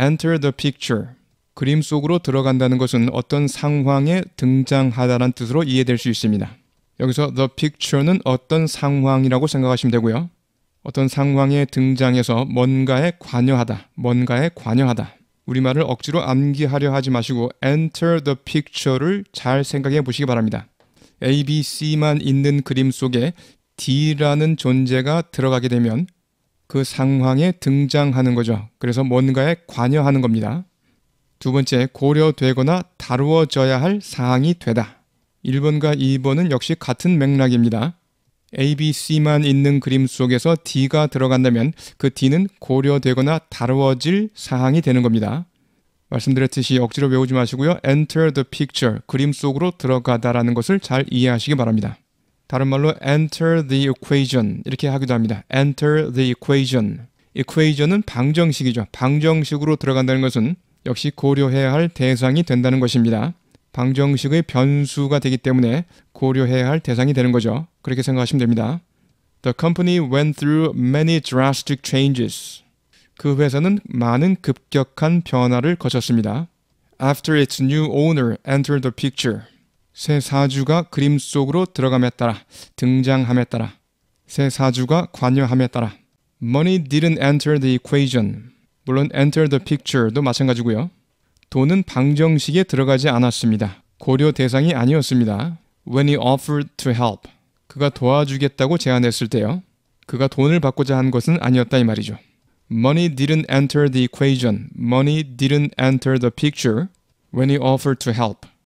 enter the picture. 그림 속으로 들어간다는 것은 어떤 상황에 등장하다는 뜻으로 이해될 수 있습니다. 여기서 the picture는 어떤 상황이라고 생각하시면 되고요. 어떤 상황에 등장해서 뭔가에 관여하다, 뭔가에 관여하다. 우리말을 억지로 암기하려 하지 마시고 enter the picture를 잘 생각해 보시기 바랍니다. A, B, C만 있는 그림 속에 D라는 존재가 들어가게 되면 그 상황에 등장하는 거죠. 그래서 뭔가에 관여하는 겁니다. 두 번째, 고려되거나 다루어져야 할 사항이 되다. 1번과 2번은 역시 같은 맥락입니다. A, B, C만 있는 그림 속에서 D가 들어간다면 그 D는 고려되거나 다루어질 사항이 되는 겁니다. 말씀드렸듯이 억지로 외우지 마시고요. Enter the picture, 그림 속으로 들어가다라는 것을 잘 이해하시기 바랍니다. 다른 말로 enter the equation 이렇게 하기도 합니다. enter the equation. equation은 방정식이죠. 방정식으로 들어간다는 것은 역시 고려해야 할 대상이 된다는 것입니다. 방정식의 변수가 되기 때문에 고려해야 할 대상이 되는 거죠. 그렇게 생각하시면 됩니다. The company went through many drastic changes. 그 회사는 많은 급격한 변화를 거쳤습니다. After its new owner entered the picture. 새 사주가 그림 속으로 들어감에 따라 등장함에 따라 새 사주가 관여함에 따라 Money didn't enter the equation. 물론 enter the picture도 마찬가지고요. 돈은 방정식에 들어가지 않았습니다. 고려 대상이 아니었습니다. When he offered to help. 그가 도와주겠다고 제안했을 때요. 그가 돈을 받고자 한 것은 아니었다 이 말이죠. Money didn't enter the equation. Money didn't enter the picture when he offered to help.